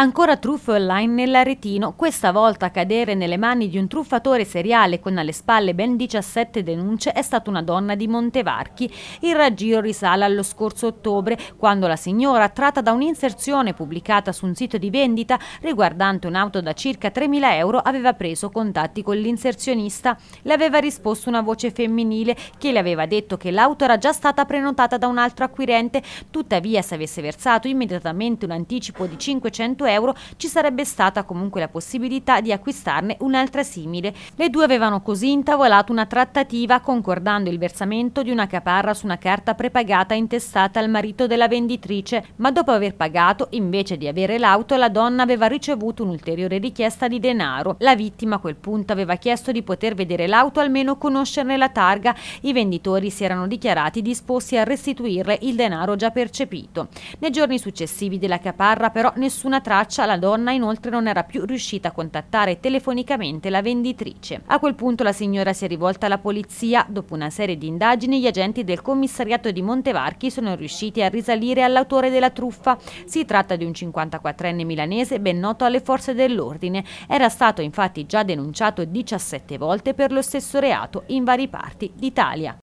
Ancora truffe online nell'Aretino, questa volta a cadere nelle mani di un truffatore seriale con alle spalle ben 17 denunce è stata una donna di Montevarchi. Il raggiro risale allo scorso ottobre, quando la signora, tratta da un'inserzione pubblicata su un sito di vendita riguardante un'auto da circa 3.000 euro, aveva preso contatti con l'inserzionista. Le aveva risposto una voce femminile che le aveva detto che l'auto era già stata prenotata da un altro acquirente, tuttavia se avesse versato immediatamente un anticipo di 500 euro euro ci sarebbe stata comunque la possibilità di acquistarne un'altra simile. Le due avevano così intavolato una trattativa concordando il versamento di una caparra su una carta prepagata intestata al marito della venditrice, ma dopo aver pagato, invece di avere l'auto, la donna aveva ricevuto un'ulteriore richiesta di denaro. La vittima a quel punto aveva chiesto di poter vedere l'auto, almeno conoscerne la targa. I venditori si erano dichiarati disposti a restituirle il denaro già percepito. Nei giorni successivi della caparra però nessuna traccia traccia, la donna inoltre non era più riuscita a contattare telefonicamente la venditrice. A quel punto la signora si è rivolta alla polizia. Dopo una serie di indagini, gli agenti del commissariato di Montevarchi sono riusciti a risalire all'autore della truffa. Si tratta di un 54enne milanese ben noto alle forze dell'ordine. Era stato infatti già denunciato 17 volte per lo stesso reato in vari parti d'Italia.